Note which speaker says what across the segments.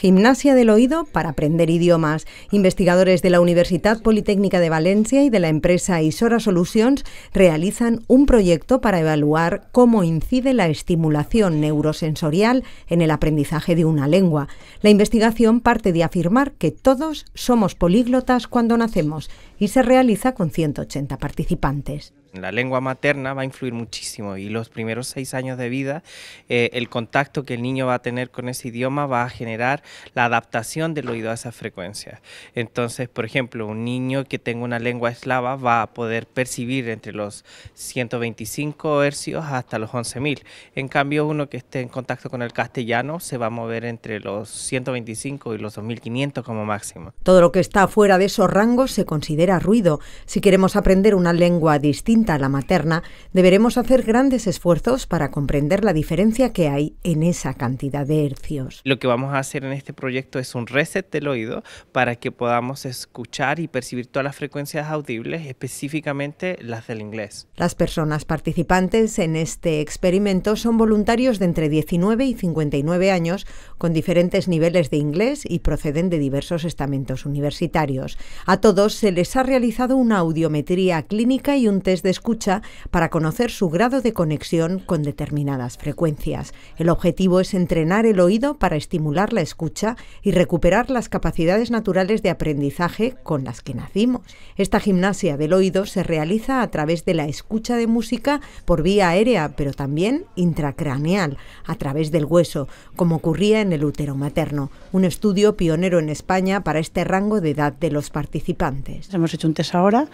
Speaker 1: Gimnasia del Oído para aprender idiomas. Investigadores de la Universidad Politécnica de Valencia y de la empresa Isora Solutions realizan un proyecto para evaluar cómo incide la estimulación neurosensorial en el aprendizaje de una lengua. La investigación parte de afirmar que todos somos políglotas cuando nacemos se realiza con 180 participantes.
Speaker 2: La lengua materna va a influir muchísimo y los primeros seis años de vida, eh, el contacto que el niño va a tener con ese idioma va a generar la adaptación del oído a esas frecuencias. Entonces, por ejemplo, un niño que tenga una lengua eslava va a poder percibir entre los 125 hercios hasta los 11.000. En cambio, uno que esté en contacto con el castellano se va a mover entre los 125 y los 2.500 como máximo.
Speaker 1: Todo lo que está fuera de esos rangos se considera ruido. Si queremos aprender una lengua distinta a la materna, deberemos hacer grandes esfuerzos para comprender la diferencia que hay en esa cantidad de hercios.
Speaker 2: Lo que vamos a hacer en este proyecto es un reset del oído para que podamos escuchar y percibir todas las frecuencias audibles, específicamente las del inglés.
Speaker 1: Las personas participantes en este experimento son voluntarios de entre 19 y 59 años con diferentes niveles de inglés y proceden de diversos estamentos universitarios. A todos se les ha realizado una audiometría clínica y un test de escucha para conocer su grado de conexión con determinadas frecuencias. El objetivo es entrenar el oído para estimular la escucha y recuperar las capacidades naturales de aprendizaje con las que nacimos. Esta gimnasia del oído se realiza a través de la escucha de música por vía aérea, pero también intracraneal, a través del hueso, como ocurría en el útero materno, un estudio pionero en España para este rango de edad de los participantes hemos hecho un test ahora.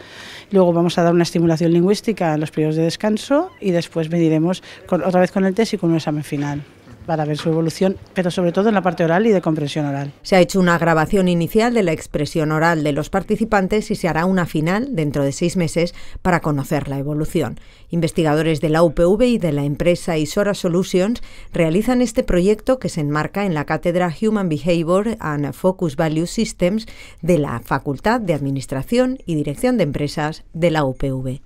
Speaker 1: Luego vamos a dar una estimulación lingüística en los periodos de descanso y después mediremos con, otra vez con el test y con un examen final para ver su evolución, pero sobre todo en la parte oral y de comprensión oral. Se ha hecho una grabación inicial de la expresión oral de los participantes y se hará una final dentro de seis meses para conocer la evolución. Investigadores de la UPV y de la empresa Isora Solutions realizan este proyecto que se enmarca en la cátedra Human Behavior and Focus Value Systems de la Facultad de Administración y Dirección de Empresas de la UPV.